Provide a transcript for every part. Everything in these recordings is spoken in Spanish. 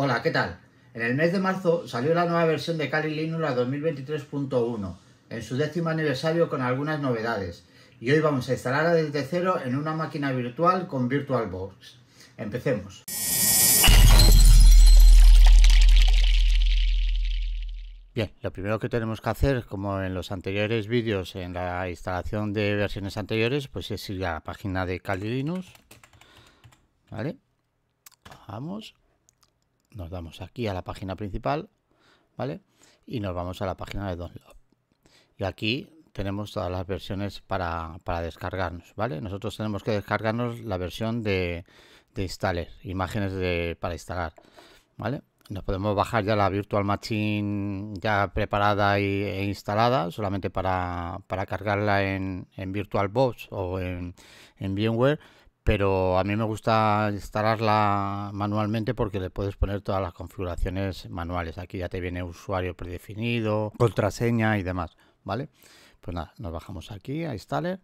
Hola, ¿qué tal? En el mes de marzo salió la nueva versión de Kali Linux la 2023.1, en su décimo aniversario con algunas novedades, y hoy vamos a instalarla desde cero en una máquina virtual con VirtualBox. Empecemos. Bien, lo primero que tenemos que hacer, como en los anteriores vídeos, en la instalación de versiones anteriores, pues es ir a la página de Kali Linux. ¿Vale? Bajamos nos damos aquí a la página principal, ¿vale? Y nos vamos a la página de download. Y aquí tenemos todas las versiones para, para descargarnos, ¿vale? Nosotros tenemos que descargarnos la versión de, de installer, imágenes de, para instalar, ¿vale? Nos podemos bajar ya la Virtual Machine ya preparada y, e instalada, solamente para, para cargarla en, en VirtualBox o en, en VMware pero a mí me gusta instalarla manualmente porque le puedes poner todas las configuraciones manuales. Aquí ya te viene usuario predefinido, contraseña y demás, ¿vale? Pues nada, nos bajamos aquí a installer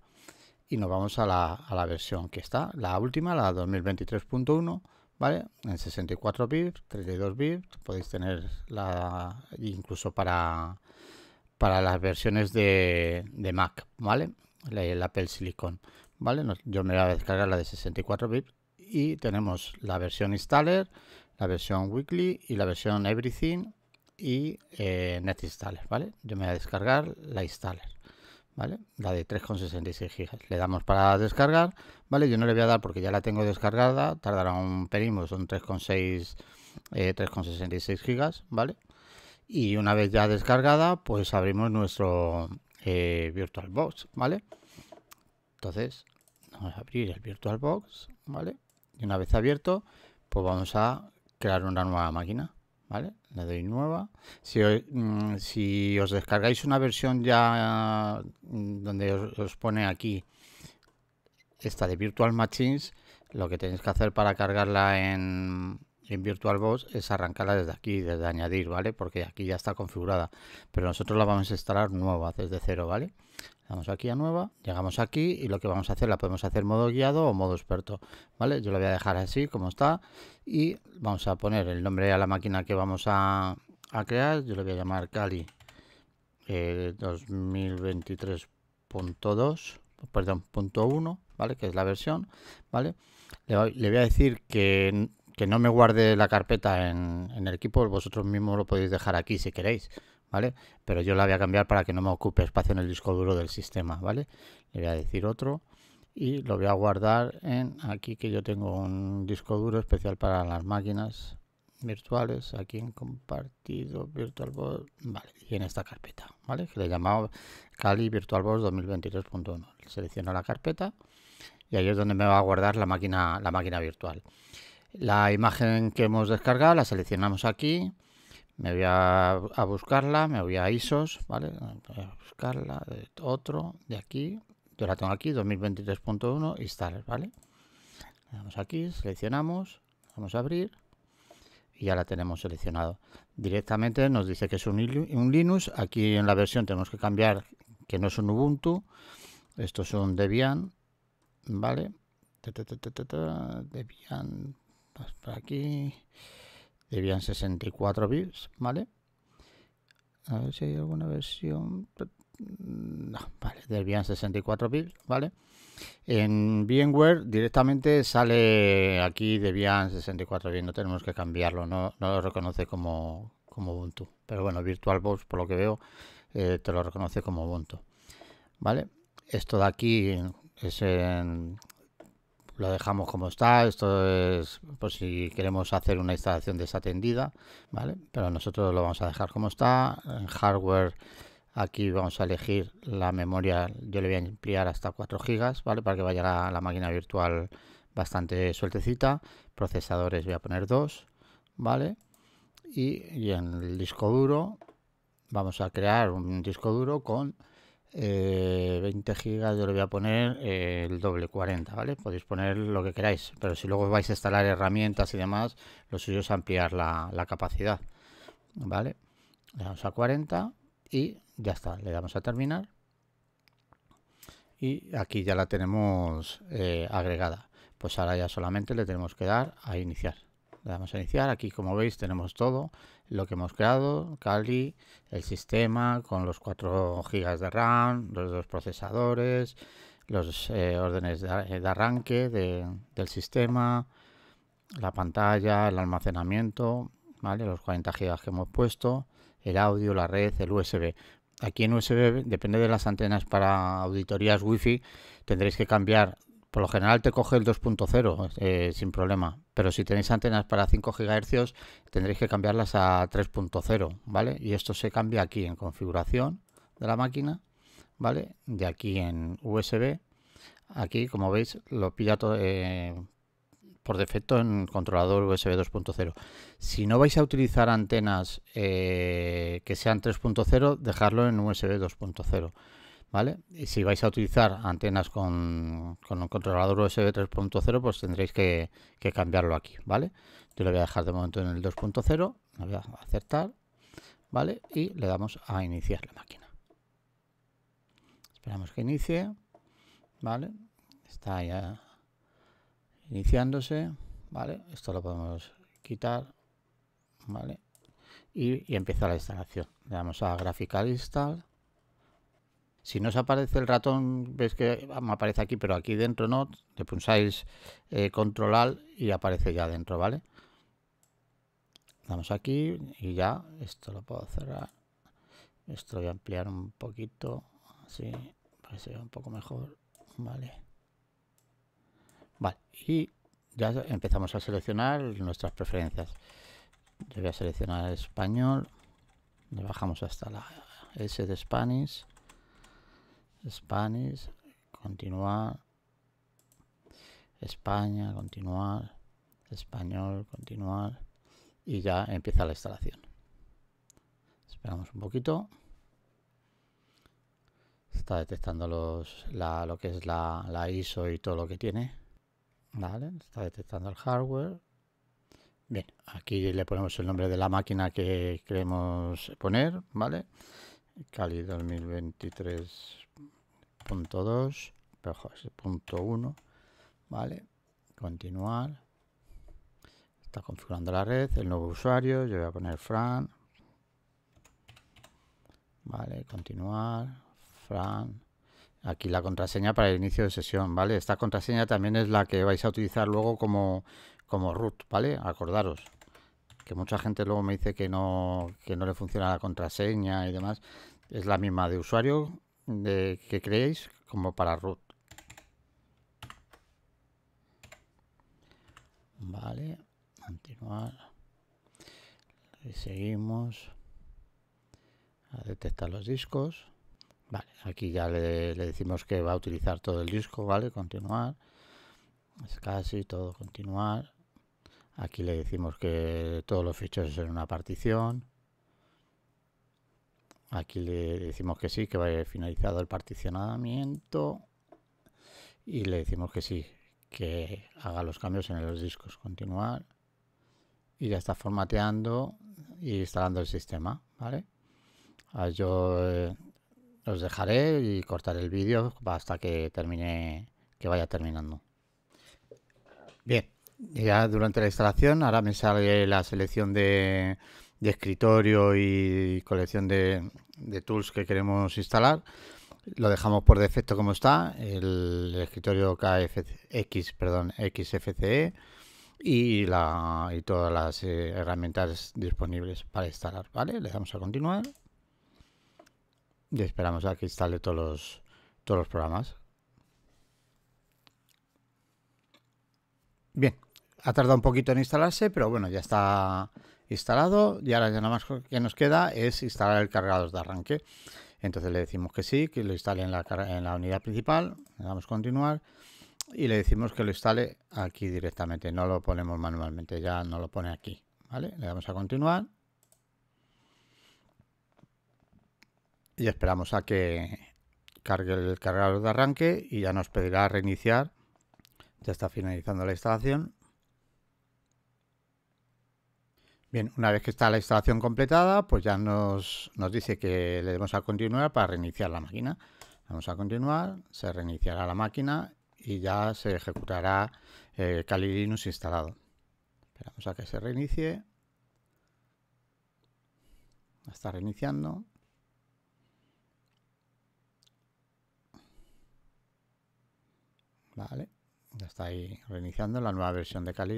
y nos vamos a la, versión que está, la última, la 2023.1, ¿vale? En 64 bits, 32 bits, podéis tener la incluso para, para las versiones de, de Mac, ¿vale? El Apple Silicon. ¿vale? Yo me voy a descargar la de 64 bits y tenemos la versión installer, la versión weekly y la versión everything y eh, net installer, ¿vale? Yo me voy a descargar la installer, ¿vale? La de 3,66 gigas Le damos para descargar, ¿vale? Yo no le voy a dar porque ya la tengo descargada, tardará un pelín, pues son 3,6 3,66 eh, gigas ¿vale? Y una vez ya descargada, pues abrimos nuestro eh, VirtualBox, ¿vale? Entonces, vamos a abrir el VirtualBox, ¿vale? Y una vez abierto, pues vamos a crear una nueva máquina, ¿vale? Le doy nueva. Si, mm, si os descargáis una versión ya mm, donde os, pone aquí esta de Virtual Machines, lo que tenéis que hacer para cargarla en, en VirtualBox es arrancarla desde aquí, desde añadir, ¿vale? Porque aquí ya está configurada, pero nosotros la vamos a instalar nueva desde cero, ¿vale? Damos aquí a nueva, llegamos aquí y lo que vamos a hacer la podemos hacer modo guiado o modo experto, ¿vale? Yo lo voy a dejar así como está y vamos a poner el nombre a la máquina que vamos a, crear. Yo le voy a llamar Cali 2023.2, eh, perdón, punto .1, ¿vale? Que es la versión, ¿vale? Le voy, a decir que, que, no me guarde la carpeta en, en el equipo, vosotros mismos lo podéis dejar aquí si queréis, pero yo la voy a cambiar para que no me ocupe espacio en el disco duro del sistema, ¿vale? Le voy a decir otro y lo voy a guardar en aquí que yo tengo un disco duro especial para las máquinas virtuales aquí en compartido virtualbox vale y en esta carpeta vale que le he llamado cali virtualbox 2023.1 selecciono la carpeta y ahí es donde me va a guardar la máquina la máquina virtual la imagen que hemos descargado la seleccionamos aquí me voy a, buscarla, me voy a ISOs, ¿vale? Voy a buscarla, otro, de aquí. Yo la tengo aquí, 2023.1, instalar, ¿vale? vamos aquí, seleccionamos, vamos a abrir y ya la tenemos seleccionado. Directamente nos dice que es un, un Linux. Aquí en la versión tenemos que cambiar que no es un Ubuntu. Esto es un Debian, ¿vale? Debian, por aquí. Debian 64 bits, ¿vale? A ver si hay alguna versión. Mm, no, vale, Debian 64 bits, ¿vale? En VMware directamente sale aquí Debian 64 bits, no tenemos que cambiarlo, no, lo reconoce como, como Ubuntu. Pero bueno, VirtualBox, por lo que veo, eh, te lo reconoce como Ubuntu. ¿Vale? Esto de aquí es en lo dejamos como está. Esto es por si queremos hacer una instalación desatendida, ¿vale? Pero nosotros lo vamos a dejar como está. En hardware aquí vamos a elegir la memoria, yo le voy a ampliar hasta 4 GB, ¿vale? Para que vaya la, la máquina virtual bastante sueltecita. Procesadores voy a poner 2, ¿vale? Y, y en el disco duro vamos a crear un disco duro con 20 eh, gigas yo le voy a poner eh, el doble 40 vale podéis poner lo que queráis pero si luego vais a instalar herramientas y demás lo suyo es ampliar la, capacidad vale le damos a 40 y ya está le damos a terminar y aquí ya la tenemos eh, agregada pues ahora ya solamente le tenemos que dar a iniciar vamos a iniciar. Aquí, como veis, tenemos todo lo que hemos creado. cali el sistema con los 4 GB de RAM, los dos procesadores, los eh, órdenes de, eh, arranque del sistema, la pantalla, el almacenamiento, ¿vale? los 40 GB que hemos puesto, el audio, la red, el USB. Aquí en USB, depende de las antenas para auditorías Wi-Fi, tendréis que cambiar por lo general te coge el 2.0 eh, sin problema, pero si tenéis antenas para 5 GHz tendréis que cambiarlas a 3.0, ¿vale? Y esto se cambia aquí en configuración de la máquina, ¿vale? De aquí en USB, aquí como veis lo pilla todo, eh, por defecto en controlador USB 2.0. Si no vais a utilizar antenas eh, que sean 3.0, dejarlo en USB 2.0 si vais a utilizar antenas con, un controlador USB 3.0, pues tendréis que, cambiarlo aquí, ¿vale? Yo lo voy a dejar de momento en el 2.0, lo voy a aceptar, ¿vale? Y le damos a iniciar la máquina. Esperamos que inicie, Está ya iniciándose, ¿vale? Esto lo podemos quitar, Y, empezar empieza la instalación. Le damos a Graphical Install si no os aparece el ratón, ves que me aparece aquí, pero aquí dentro no, le pulsáis eh, control y aparece ya dentro, ¿vale? Damos aquí y ya, esto lo puedo cerrar. Esto lo voy a ampliar un poquito, así, para que un poco mejor, ¿vale? Vale, y ya empezamos a seleccionar nuestras preferencias. Yo voy a seleccionar español, le bajamos hasta la S de Spanish Spanish, continuar. España, continuar. Español, continuar. Y ya empieza la instalación. Esperamos un poquito. Está detectando los, lo que es la, ISO y todo lo que tiene. Vale, está detectando el hardware. Bien, aquí le ponemos el nombre de la máquina que queremos poner, ¿vale? Cali 2023 punto 2, punto 1, ¿vale? Continuar. Está configurando la red, el nuevo usuario, yo voy a poner Fran. Vale, continuar, Fran. Aquí la contraseña para el inicio de sesión, ¿vale? Esta contraseña también es la que vais a utilizar luego como, root, ¿vale? Acordaros que mucha gente luego me dice que no, que no le funciona la contraseña y demás. Es la misma de usuario de que creéis como para root. Vale, continuar. Y seguimos a detectar los discos. Vale, aquí ya le, le, decimos que va a utilizar todo el disco, ¿vale? Continuar. Es casi todo continuar. Aquí le decimos que todos los ficheros en una partición. Aquí le decimos que sí, que va finalizado el particionamiento. Y le decimos que sí, que haga los cambios en los discos. Continuar. Y ya está formateando y instalando el sistema. Ah, yo los eh, dejaré y cortaré el vídeo hasta que termine, que vaya terminando. Bien, ya durante la instalación, ahora me sale la selección de escritorio y colección de, de tools que queremos instalar. Lo dejamos por defecto como está, el escritorio KFX, perdón, XFCE y, la, todas las eh, herramientas disponibles para instalar. ¿vale? Le damos a continuar y esperamos a que instale todos los, todos los programas. Bien, ha tardado un poquito en instalarse, pero bueno, ya está instalado y ahora ya nada más que nos queda es instalar el cargador de arranque. Entonces le decimos que sí, que lo instale en la, unidad principal, le damos continuar y le decimos que lo instale aquí directamente, no lo ponemos manualmente, ya no lo pone aquí. ¿vale? Le damos a continuar y esperamos a que cargue el cargador de arranque y ya nos pedirá reiniciar. Ya está finalizando la instalación. Bien, una vez que está la instalación completada, pues ya nos, dice que le demos a continuar para reiniciar la máquina. Vamos a continuar, se reiniciará la máquina y ya se ejecutará eh, instalado. Esperamos a que se reinicie. Está reiniciando. Vale, ya está ahí reiniciando la nueva versión de Kali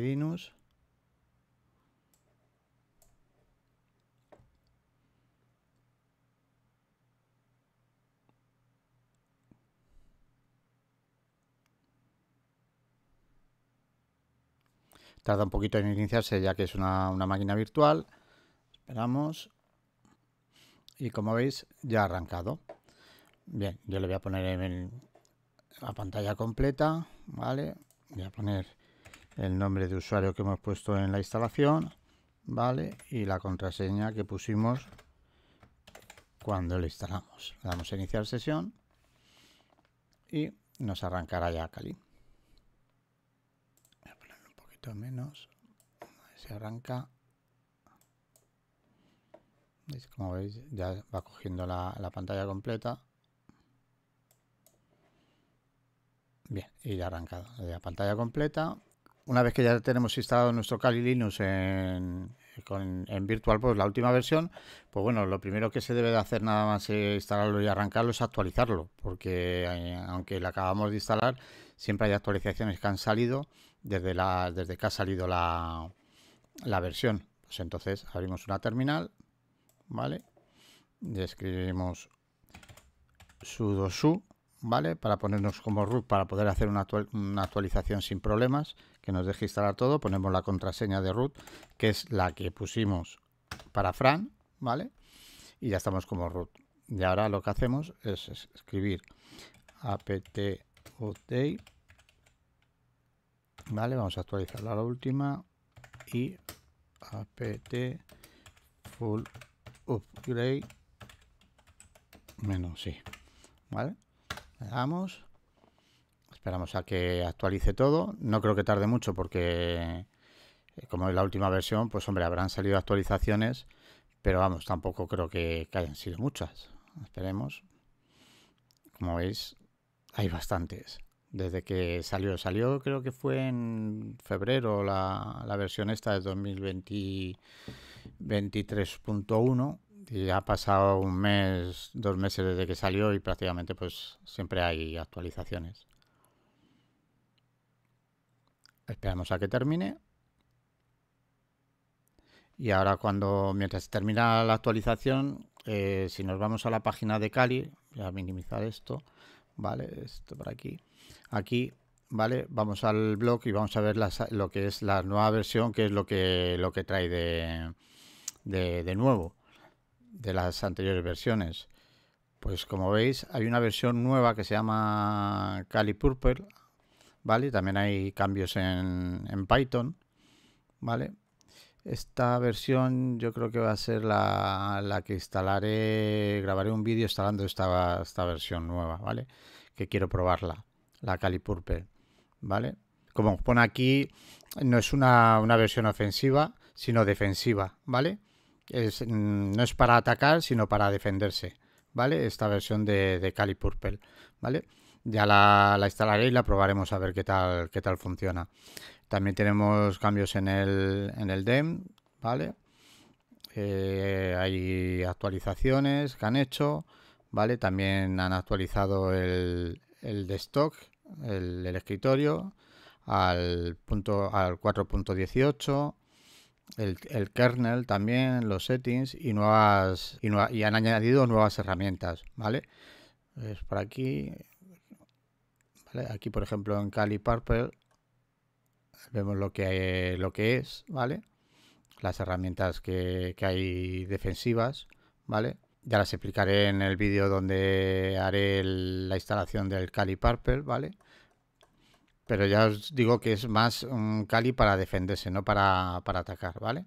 Tarda un poquito en iniciarse ya que es una, máquina virtual. Esperamos. Y como veis, ya ha arrancado. Bien, yo le voy a poner en la pantalla completa, ¿vale? Voy a poner el nombre de usuario que hemos puesto en la instalación, ¿vale? Y la contraseña que pusimos cuando lo instalamos. Le damos a iniciar sesión y nos arrancará ya Kali menos. Se arranca. Como veis, ya va cogiendo la, la pantalla completa. Bien, y ya arrancado. La pantalla completa. Una vez que ya tenemos instalado nuestro Kali Linux en, Virtual pues la última versión, pues bueno, lo primero que se debe de hacer nada más instalarlo y arrancarlo es actualizarlo, porque eh, aunque lo acabamos de instalar, siempre hay actualizaciones que han salido desde, la, desde que ha salido la, versión. Pues entonces abrimos una terminal, ¿vale? Y escribimos sudo su, ¿vale? Para ponernos como root, para poder hacer una, una actualización sin problemas, que nos deje instalar todo. Ponemos la contraseña de root, que es la que pusimos para Fran, ¿vale? Y ya estamos como root. Y ahora lo que hacemos es escribir apt update vale vamos a actualizarla la última y apt full upgrade menos sí vale le damos esperamos a que actualice todo no creo que tarde mucho porque eh, como es la última versión pues hombre habrán salido actualizaciones pero vamos tampoco creo que hayan sido muchas esperemos como veis hay bastantes. Desde que salió, salió creo que fue en febrero la, versión esta de 2023.1 y ha pasado un mes, dos meses desde que salió y prácticamente pues siempre hay actualizaciones. Esperamos a que termine. Y ahora cuando, mientras termina la actualización, eh, si nos vamos a la página de Cali, voy a minimizar esto, ¿vale? Esto por aquí. Aquí, ¿vale? Vamos al blog y vamos a ver lo que es la nueva versión, que es lo que, lo que trae de, de, nuevo de las anteriores versiones. Pues como veis, hay una versión nueva que se llama Kali Purple, ¿vale? También hay cambios en, en Python, ¿vale? Esta versión yo creo que va a ser la, que instalaré, grabaré un vídeo instalando esta, esta versión nueva, ¿vale? Que quiero probarla, la Cali Purple, ¿vale? Como pone aquí, no es una, versión ofensiva, sino defensiva, ¿vale? Mm, no es para atacar, sino para defenderse, ¿vale? Esta versión de, de Cali ¿vale? Ya la, la, instalaré y la probaremos a ver qué tal, qué tal funciona. También tenemos cambios en el, en el DEM, ¿vale? Eh, hay actualizaciones que han hecho, ¿vale? También han actualizado el, el el, escritorio, al punto al 4.18, el, kernel también, los settings y nuevas y, han añadido nuevas herramientas, ¿vale? Es por aquí. Aquí, por ejemplo, en Cali Purple vemos lo que, lo que es, ¿vale? Las herramientas que, hay defensivas, ¿vale? Ya las explicaré en el vídeo donde haré la instalación del Cali Purple, ¿vale? Pero ya os digo que es más un Cali para defenderse, no para, para, atacar, ¿vale?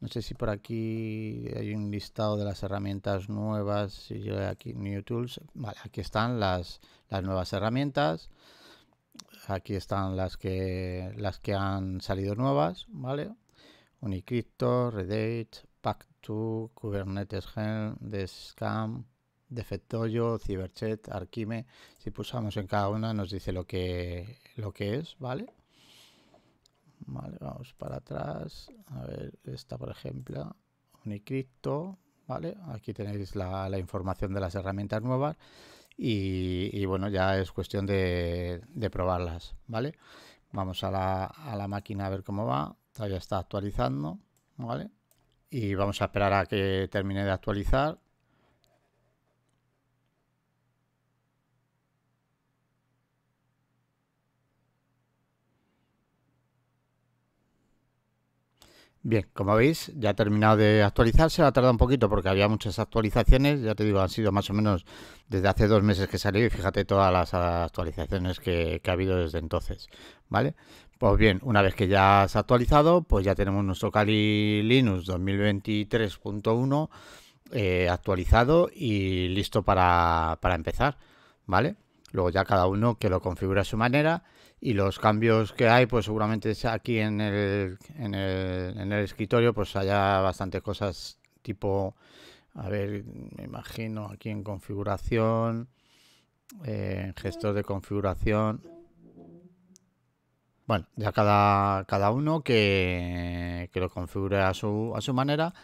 No sé si por aquí hay un listado de las herramientas nuevas, si yo aquí New Tools, aquí están las, las nuevas herramientas, Aquí están las que, las que han salido nuevas, ¿vale? Unicrypto, Redate, Pack2, Kubernetes Helm, Descam, Defectoyo, Cyberchat, Arquime. Si pulsamos en cada una nos dice lo que, lo que es, ¿vale? vamos para atrás. A ver, esta por ejemplo, Unicrypto, ¿vale? Aquí tenéis la, la información de las herramientas nuevas y, bueno, ya es cuestión de, probarlas, ¿vale? Vamos a la, a la, máquina a ver cómo va, todavía está actualizando, ¿vale? Y vamos a esperar a que termine de actualizar Bien, como veis, ya ha terminado de actualizarse, ha tardado un poquito porque había muchas actualizaciones, ya te digo, han sido más o menos desde hace dos meses que salió y fíjate todas las actualizaciones que, ha habido desde entonces, ¿vale? Pues bien, una vez que ya se ha actualizado, pues ya tenemos nuestro Kali Linux 2023.1 eh, actualizado y listo para, para empezar, ¿vale? Luego ya cada uno que lo configure a su manera y los cambios que hay, pues seguramente aquí en el, en el, en el escritorio pues haya bastantes cosas tipo, a ver, me imagino aquí en configuración, eh, gestor de configuración. Bueno, ya cada, cada uno que, lo configure a su, a su manera.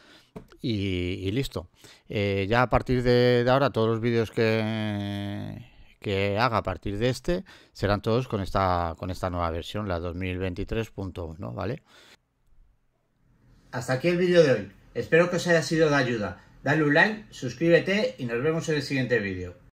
Y, listo. Eh, ya a partir de ahora todos los vídeos que, que haga a partir de este serán todos con esta, con esta nueva versión, la 2023.1, ¿vale? Hasta aquí el vídeo de hoy. Espero que os haya sido de ayuda. Dale un like, suscríbete y nos vemos en el siguiente vídeo.